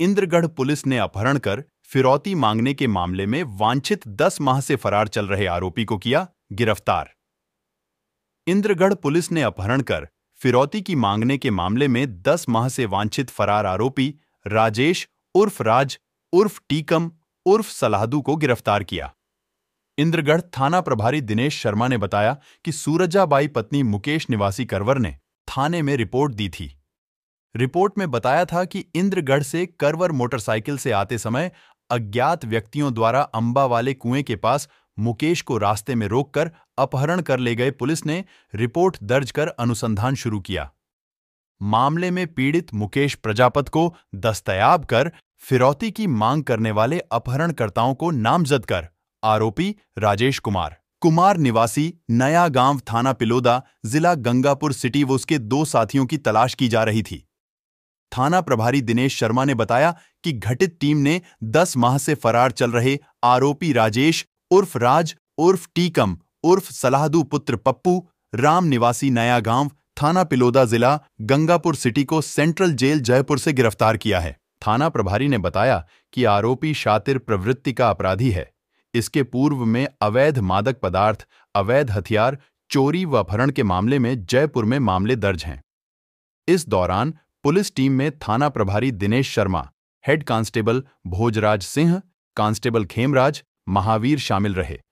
Indragarh police ने अपहरण कर फिरौती मांगने के मामले में वांछित 10 माह से फरार चल रहे आरोपी को किया गिरफ्तार इंद्रगढ़ पुलिस ने अपहरण कर फिरौती की मांगने के मामले में 10 माह से वांछित फरार आरोपी राजेश उर्फ राज उर्फ टीकम उर्फ सलाहदू को गिरफ्तार किया इंद्रगढ़ थाना प्रभारी दिनेश शर्मा ने बताया कि सूरजाबाई पत्नी मुकेश निवासी करवर ने थाने में रिपोर्ट दी थी रिपोर्ट में बताया था कि इंद्रगढ़ से करवर मोटरसाइकिल से आते समय अज्ञात व्यक्तियों द्वारा अंबा वाले कुएं के पास मुकेश को रास्ते में रोककर अपहरण कर ले गए पुलिस ने रिपोर्ट दर्ज कर अनुसंधान शुरू किया मामले में पीड़ित मुकेश प्रजापत को दस्तयाब कर फिरौती की मांग करने वाले अपहरणकर्ताओं को नामजद कर आरोपी राजेश कुमार कुमार निवासी नया गांव थाना पिलोदा जिला गंगापुर सिटी व उसके दो साथियों की तलाश की जा रही थी थाना प्रभारी दिनेश शर्मा ने बताया कि घटित टीम ने 10 माह से फरार चल रहे आरोपी राजेश उर्फ राज उर्फ टीकम उर्फ सलाहदू पुत्र पप्पू राम निवासी नया गांव थाना पिलोदा जिला गंगापुर सिटी को सेंट्रल जेल जयपुर से गिरफ्तार किया है थाना प्रभारी ने बताया कि आरोपी शातिर प्रवृत्ति का अपराधी है इसके पूर्व में अवैध मादक पदार्थ अवैध हथियार चोरी व अपहरण के मामले में जयपुर में मामले दर्ज हैं इस दौरान पुलिस टीम में थाना प्रभारी Dinesh Sharma head constable Bhojraj Singh constable Khemraj Mahavir शामिल रहे